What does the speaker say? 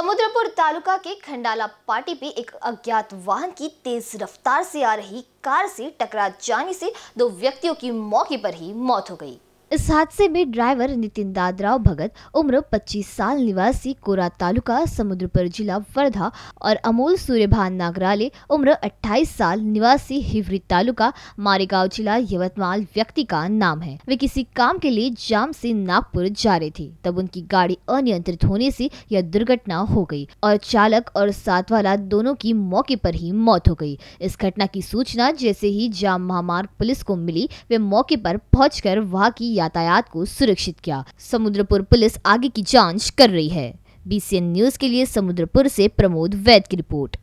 समुद्रपुर तालुका के खंडाला पाटी पे एक अज्ञात वाहन की तेज रफ्तार से आ रही कार से टकरा जाने से दो व्यक्तियों की मौके पर ही मौत हो गई इस हादसे में ड्राइवर नितिन दादराव भगत उम्र 25 साल निवासी कोरा तालुका समुद्रपुर जिला वर्धा और अमोल सूर्यभान नागराले उम्र 28 साल निवासी हिवरी तालुका मारेगांव जिला यवतमाल व्यक्ति का नाम है वे किसी काम के लिए जाम से नागपुर जा रहे थे तब उनकी गाड़ी अनियंत्रित होने से यह दुर्घटना हो गई और चालक और साथ वाला दोनों की मौके पर ही मौत हो गई इस घटना की सूचना जैसे ही जाम महामार्ग पुलिस को मिली वे मौके पर पहुंचकर वहां की यातायात को सुरक्षित किया समुद्रपुर पुलिस आगे की जाँच कर रही है बीसीएन न्यूज के लिए समुद्रपुर से प्रमोद वैद की रिपोर्ट